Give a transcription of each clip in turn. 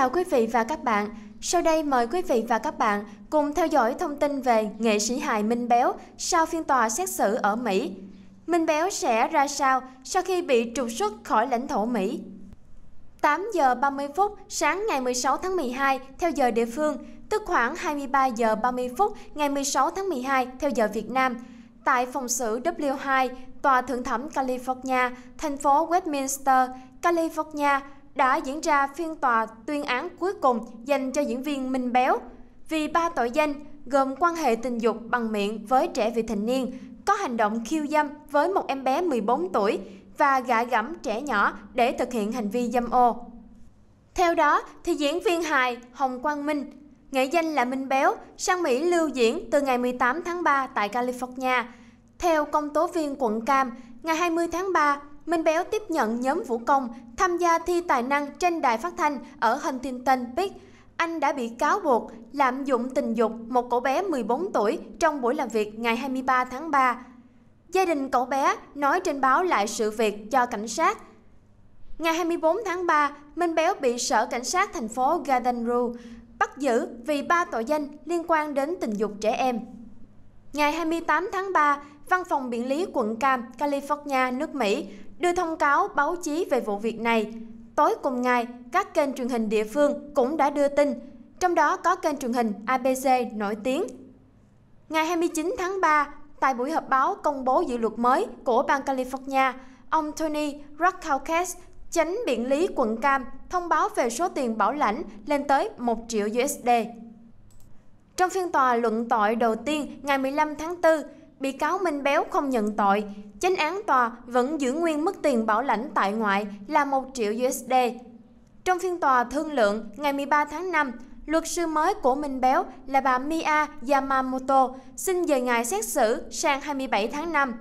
chào quý vị và các bạn. Sau đây mời quý vị và các bạn cùng theo dõi thông tin về nghệ sĩ hài Minh Béo sau phiên tòa xét xử ở Mỹ. Minh Béo sẽ ra sao sau khi bị trục xuất khỏi lãnh thổ Mỹ? 8 giờ 30 phút sáng ngày 16 tháng 12 theo giờ địa phương, tức khoảng 23 giờ 30 phút ngày 16 tháng 12 theo giờ Việt Nam, tại phòng xử W2, Tòa Thượng thẩm California, thành phố Westminster, California, đã diễn ra phiên tòa tuyên án cuối cùng dành cho diễn viên Minh Béo vì ba tội danh gồm quan hệ tình dục bằng miệng với trẻ vị thành niên, có hành động khiêu dâm với một em bé 14 tuổi và gạ gẫm trẻ nhỏ để thực hiện hành vi dâm ô. Theo đó, thì diễn viên hài Hồng Quang Minh, nghệ danh là Minh Béo, sang Mỹ lưu diễn từ ngày 18 tháng 3 tại California. Theo công tố viên quận Cam, ngày 20 tháng 3, Minh Béo tiếp nhận nhóm vũ công tham gia thi tài năng trên đài phát thanh ở Huntington Beach. Anh đã bị cáo buộc lạm dụng tình dục một cậu bé 14 tuổi trong buổi làm việc ngày 23 tháng 3. Gia đình cậu bé nói trên báo lại sự việc cho cảnh sát. Ngày 24 tháng 3, Minh Béo bị Sở Cảnh sát thành phố Garden Rouge bắt giữ vì ba tội danh liên quan đến tình dục trẻ em. Ngày 28 tháng 3, Văn phòng Biện lý quận Cam, California, nước Mỹ đưa thông cáo báo chí về vụ việc này. Tối cùng ngày, các kênh truyền hình địa phương cũng đã đưa tin, trong đó có kênh truyền hình ABC nổi tiếng. Ngày 29 tháng 3, tại buổi họp báo công bố dự luật mới của bang California, ông Tony Rakalkes, chánh biện lý quận Cam, thông báo về số tiền bảo lãnh lên tới 1 triệu USD. Trong phiên tòa luận tội đầu tiên ngày 15 tháng 4, bị cáo Minh Béo không nhận tội. Chánh án tòa vẫn giữ nguyên mức tiền bảo lãnh tại ngoại là 1 triệu USD. Trong phiên tòa thương lượng ngày 13 tháng 5, luật sư mới của Minh Béo là bà Mia Yamamoto xin dời ngày xét xử sang 27 tháng 5.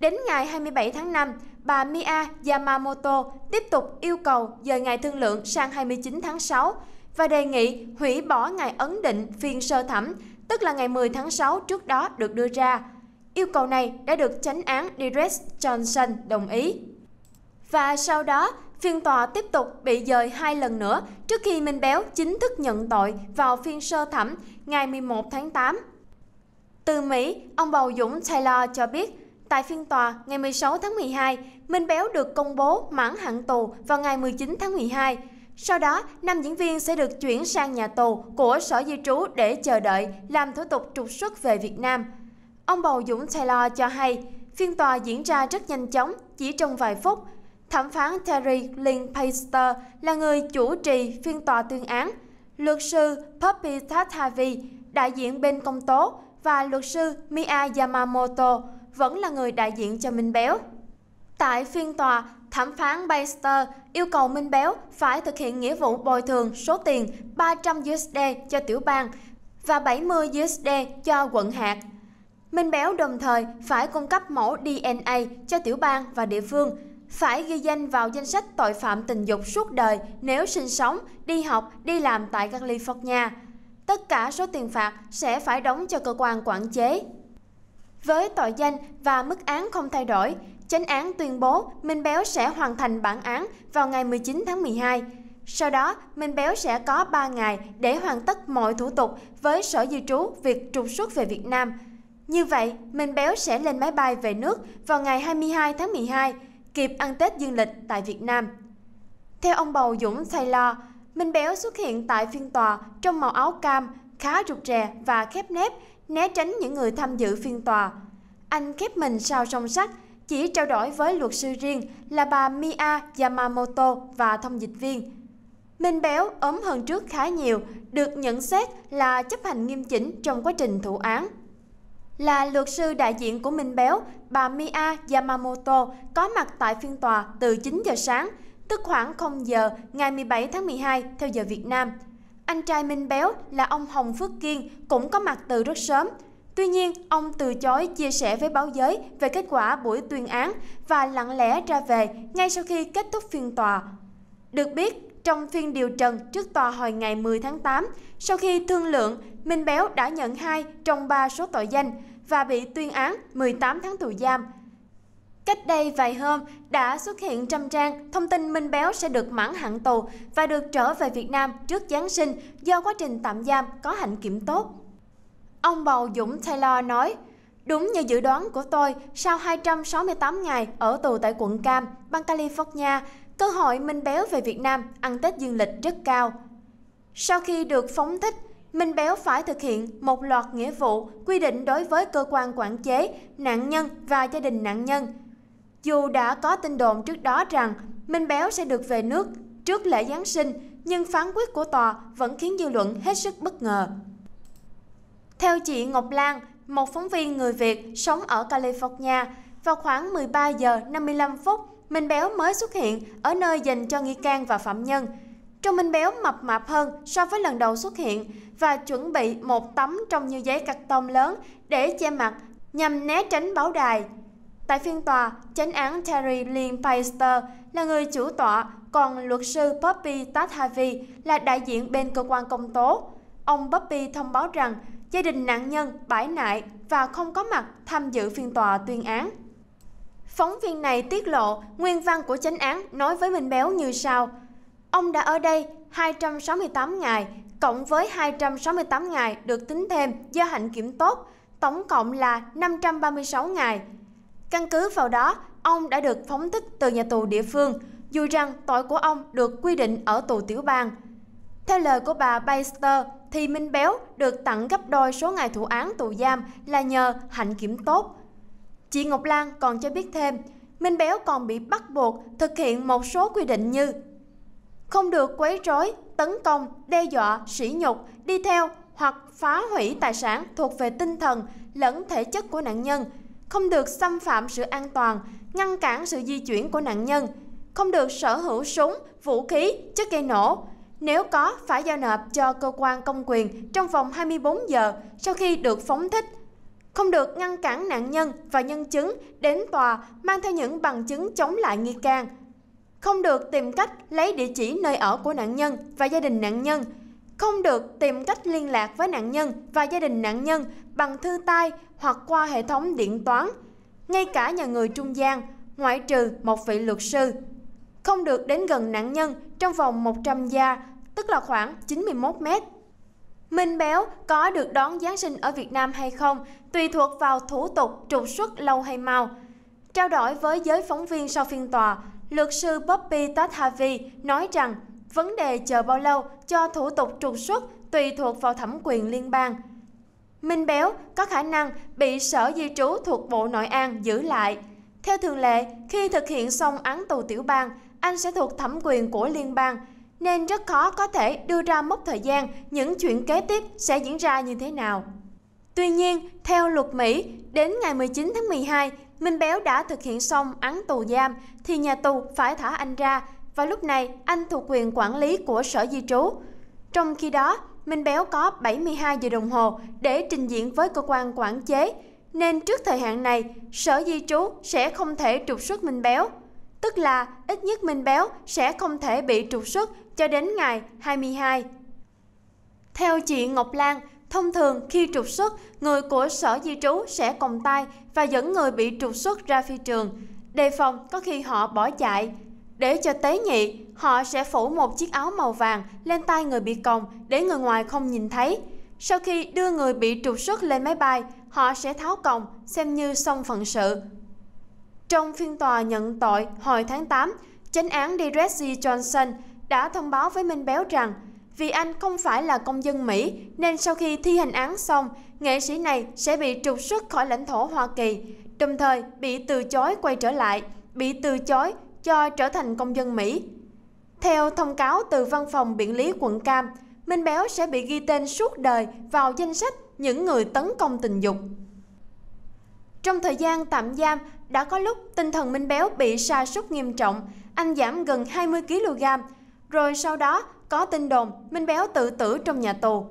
Đến ngày 27 tháng 5, bà Mia Yamamoto tiếp tục yêu cầu dời ngày thương lượng sang 29 tháng 6 và đề nghị hủy bỏ ngày ấn định phiên sơ thẩm, tức là ngày 10 tháng 6 trước đó được đưa ra. Yêu cầu này đã được chánh án Derek Johnson đồng ý. Và sau đó, phiên tòa tiếp tục bị dời hai lần nữa trước khi Minh Béo chính thức nhận tội vào phiên sơ thẩm ngày 11 tháng 8. Từ Mỹ, ông bầu Dũng Taylor cho biết, tại phiên tòa ngày 16 tháng 12, Minh Béo được công bố mãn hạn tù vào ngày 19 tháng 12. Sau đó, nam diễn viên sẽ được chuyển sang nhà tù của Sở Di trú để chờ đợi làm thủ tục trục xuất về Việt Nam – Ông bầu Dũng Taylor cho hay, phiên tòa diễn ra rất nhanh chóng, chỉ trong vài phút. Thẩm phán Terry Lynn Paster là người chủ trì phiên tòa tuyên án. Luật sư Poppy Tathavi, đại diện bên công tố, và luật sư Mia Yamamoto vẫn là người đại diện cho Minh Béo. Tại phiên tòa, thẩm phán Baxter yêu cầu Minh Béo phải thực hiện nghĩa vụ bồi thường số tiền 300 USD cho tiểu bang và 70 USD cho quận hạt Minh Béo đồng thời phải cung cấp mẫu DNA cho tiểu bang và địa phương, phải ghi danh vào danh sách tội phạm tình dục suốt đời nếu sinh sống, đi học, đi làm tại California. Tất cả số tiền phạt sẽ phải đóng cho cơ quan quản chế. Với tội danh và mức án không thay đổi, chánh án tuyên bố Minh Béo sẽ hoàn thành bản án vào ngày 19 tháng 12. Sau đó, Minh Béo sẽ có 3 ngày để hoàn tất mọi thủ tục với Sở Di trú việc trục xuất về Việt Nam – như vậy, mình béo sẽ lên máy bay về nước vào ngày 22 tháng 12, kịp ăn Tết dương lịch tại Việt Nam. Theo ông bầu Dũng Say Lo, Minh Béo xuất hiện tại phiên tòa trong màu áo cam, khá rụt rè và khép nép, né tránh những người tham dự phiên tòa. Anh khép mình sau song sắt, chỉ trao đổi với luật sư riêng là bà Mia Yamamoto và thông dịch viên. Minh Béo ốm hơn trước khá nhiều, được nhận xét là chấp hành nghiêm chỉnh trong quá trình thụ án là luật sư đại diện của Minh Béo, bà Mia Yamamoto có mặt tại phiên tòa từ 9 giờ sáng, tức khoảng 0 giờ ngày 17 tháng 12 theo giờ Việt Nam. Anh trai Minh Béo là ông Hồng Phước Kiên cũng có mặt từ rất sớm. Tuy nhiên, ông từ chối chia sẻ với báo giới về kết quả buổi tuyên án và lặng lẽ ra về ngay sau khi kết thúc phiên tòa. Được biết, trong phiên điều trần trước tòa hồi ngày 10 tháng 8, sau khi thương lượng, Minh Béo đã nhận hai trong ba số tội danh và bị tuyên án 18 tháng tù giam. Cách đây vài hôm đã xuất hiện trăm trang thông tin Minh Béo sẽ được mãn hạn tù và được trở về Việt Nam trước Giáng sinh do quá trình tạm giam có hạnh kiểm tốt. Ông bầu Dũng Taylor nói, Đúng như dự đoán của tôi, sau 268 ngày ở tù tại quận Cam, bang California, cơ hội Minh Béo về Việt Nam ăn Tết dương lịch rất cao. Sau khi được phóng thích, Minh Béo phải thực hiện một loạt nghĩa vụ quy định đối với cơ quan quản chế, nạn nhân và gia đình nạn nhân. Dù đã có tin đồn trước đó rằng Minh Béo sẽ được về nước trước lễ Giáng sinh, nhưng phán quyết của tòa vẫn khiến dư luận hết sức bất ngờ. Theo chị Ngọc Lan, một phóng viên người Việt sống ở California, vào khoảng 13 giờ 55 phút Minh béo mới xuất hiện ở nơi dành cho nghi can và phạm nhân. Trong Minh béo mập mạp hơn so với lần đầu xuất hiện và chuẩn bị một tấm trong như giấy cắt tông lớn để che mặt nhằm né tránh báo đài. Tại phiên tòa, chánh án Terry Lynn Paister là người chủ tọa, còn luật sư Poppy Tathavi là đại diện bên cơ quan công tố. Ông Poppy thông báo rằng gia đình nạn nhân bãi nại và không có mặt tham dự phiên tòa tuyên án. Phóng viên này tiết lộ nguyên văn của chánh án nói với Minh Béo như sau. Ông đã ở đây 268 ngày, cộng với 268 ngày được tính thêm do hạnh kiểm tốt, tổng cộng là 536 ngày. Căn cứ vào đó, ông đã được phóng thích từ nhà tù địa phương, dù rằng tội của ông được quy định ở tù tiểu bang. Theo lời của bà Baxter, thì Minh Béo được tặng gấp đôi số ngày thụ án tù giam là nhờ hạnh kiểm tốt – Chị Ngọc Lan còn cho biết thêm, Minh Béo còn bị bắt buộc thực hiện một số quy định như không được quấy rối, tấn công, đe dọa, sỉ nhục, đi theo hoặc phá hủy tài sản thuộc về tinh thần lẫn thể chất của nạn nhân, không được xâm phạm sự an toàn, ngăn cản sự di chuyển của nạn nhân, không được sở hữu súng, vũ khí, chất gây nổ. Nếu có, phải giao nộp cho cơ quan công quyền trong vòng 24 giờ sau khi được phóng thích không được ngăn cản nạn nhân và nhân chứng đến tòa mang theo những bằng chứng chống lại nghi can, không được tìm cách lấy địa chỉ nơi ở của nạn nhân và gia đình nạn nhân, không được tìm cách liên lạc với nạn nhân và gia đình nạn nhân bằng thư tay hoặc qua hệ thống điện toán, ngay cả nhà người trung gian, ngoại trừ một vị luật sư. Không được đến gần nạn nhân trong vòng 100 gia, tức là khoảng 91 mét Minh Béo có được đón Giáng sinh ở Việt Nam hay không tùy thuộc vào thủ tục trục xuất lâu hay mau. Trao đổi với giới phóng viên sau phiên tòa, luật sư Bobby Tathavi nói rằng vấn đề chờ bao lâu cho thủ tục trục xuất tùy thuộc vào thẩm quyền liên bang. Minh Béo có khả năng bị Sở Di trú thuộc Bộ Nội an giữ lại. Theo thường lệ, khi thực hiện xong án tù tiểu bang, anh sẽ thuộc thẩm quyền của liên bang – nên rất khó có thể đưa ra mốc thời gian những chuyện kế tiếp sẽ diễn ra như thế nào. Tuy nhiên, theo luật Mỹ, đến ngày 19 tháng 12, Minh Béo đã thực hiện xong án tù giam thì nhà tù phải thả anh ra và lúc này anh thuộc quyền quản lý của sở di trú. Trong khi đó, Minh Béo có 72 giờ đồng hồ để trình diện với cơ quan quản chế, nên trước thời hạn này, sở di trú sẽ không thể trục xuất Minh Béo. Tức là ít nhất Minh Béo sẽ không thể bị trục xuất cho đến ngày 22. Theo chị Ngọc Lan, thông thường khi trục xuất, người của sở di trú sẽ còng tay và dẫn người bị trục xuất ra phi trường, đề phòng có khi họ bỏ chạy. Để cho tế nhị, họ sẽ phủ một chiếc áo màu vàng lên tay người bị còng để người ngoài không nhìn thấy. Sau khi đưa người bị trục xuất lên máy bay, họ sẽ tháo còng, xem như xong phận sự. Trong phiên tòa nhận tội hồi tháng 8, chánh án Derek Johnson đã thông báo với Minh Béo rằng vì anh không phải là công dân Mỹ nên sau khi thi hành án xong, nghệ sĩ này sẽ bị trục xuất khỏi lãnh thổ Hoa Kỳ, đồng thời bị từ chối quay trở lại, bị từ chối cho trở thành công dân Mỹ. Theo thông cáo từ văn phòng biện lý quận Cam, Minh Béo sẽ bị ghi tên suốt đời vào danh sách những người tấn công tình dục. Trong thời gian tạm giam, đã có lúc tinh thần Minh Béo bị sa sút nghiêm trọng, anh giảm gần 20 kg, rồi sau đó có tin đồn Minh Béo tự tử trong nhà tù.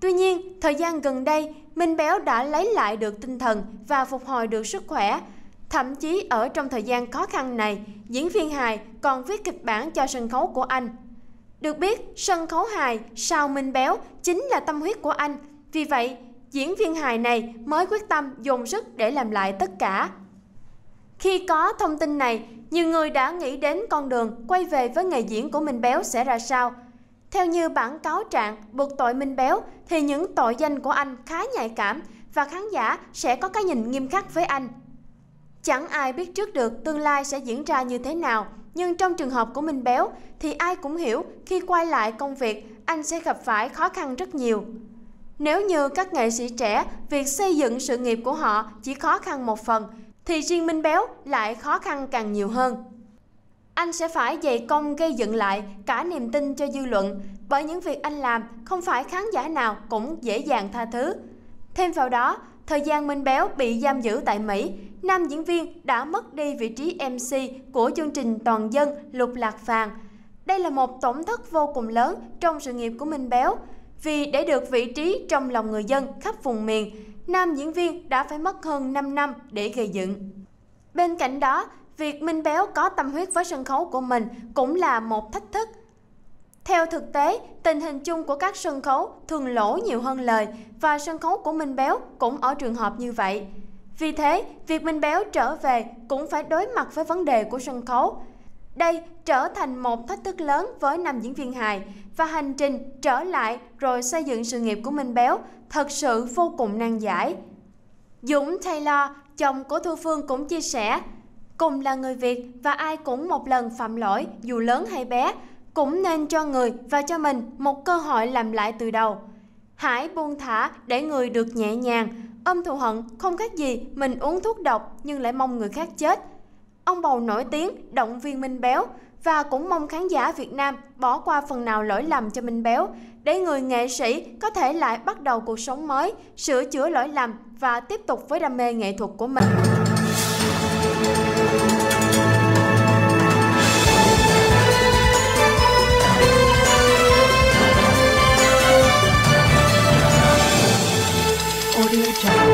Tuy nhiên, thời gian gần đây, Minh Béo đã lấy lại được tinh thần và phục hồi được sức khỏe. Thậm chí ở trong thời gian khó khăn này, diễn viên hài còn viết kịch bản cho sân khấu của anh. Được biết, sân khấu hài sau Minh Béo chính là tâm huyết của anh. Vì vậy, diễn viên hài này mới quyết tâm dồn sức để làm lại tất cả. Khi có thông tin này, nhiều người đã nghĩ đến con đường quay về với nghề diễn của Minh Béo sẽ ra sao. Theo như bản cáo trạng buộc tội Minh Béo thì những tội danh của anh khá nhạy cảm và khán giả sẽ có cái nhìn nghiêm khắc với anh. Chẳng ai biết trước được tương lai sẽ diễn ra như thế nào, nhưng trong trường hợp của Minh Béo thì ai cũng hiểu khi quay lại công việc anh sẽ gặp phải khó khăn rất nhiều. Nếu như các nghệ sĩ trẻ, việc xây dựng sự nghiệp của họ chỉ khó khăn một phần – thì riêng Minh Béo lại khó khăn càng nhiều hơn. Anh sẽ phải dày công gây dựng lại cả niềm tin cho dư luận bởi những việc anh làm không phải khán giả nào cũng dễ dàng tha thứ. Thêm vào đó, thời gian Minh Béo bị giam giữ tại Mỹ, nam diễn viên đã mất đi vị trí MC của chương trình Toàn dân Lục Lạc Vàng. Đây là một tổn thất vô cùng lớn trong sự nghiệp của Minh Béo, vì để được vị trí trong lòng người dân khắp vùng miền, nam diễn viên đã phải mất hơn 5 năm để gây dựng. Bên cạnh đó, việc Minh Béo có tâm huyết với sân khấu của mình cũng là một thách thức. Theo thực tế, tình hình chung của các sân khấu thường lỗ nhiều hơn lời và sân khấu của Minh Béo cũng ở trường hợp như vậy. Vì thế, việc Minh Béo trở về cũng phải đối mặt với vấn đề của sân khấu, đây trở thành một thách thức lớn với nam diễn viên hài và hành trình trở lại rồi xây dựng sự nghiệp của Minh Béo thật sự vô cùng nan giải. Dũng Taylor, chồng của Thu Phương cũng chia sẻ, cùng là người Việt và ai cũng một lần phạm lỗi dù lớn hay bé, cũng nên cho người và cho mình một cơ hội làm lại từ đầu. Hãy buông thả để người được nhẹ nhàng, ôm thù hận không khác gì mình uống thuốc độc nhưng lại mong người khác chết – Ông bầu nổi tiếng, động viên Minh Béo và cũng mong khán giả Việt Nam bỏ qua phần nào lỗi lầm cho Minh Béo để người nghệ sĩ có thể lại bắt đầu cuộc sống mới, sửa chữa lỗi lầm và tiếp tục với đam mê nghệ thuật của mình. Audio Jungle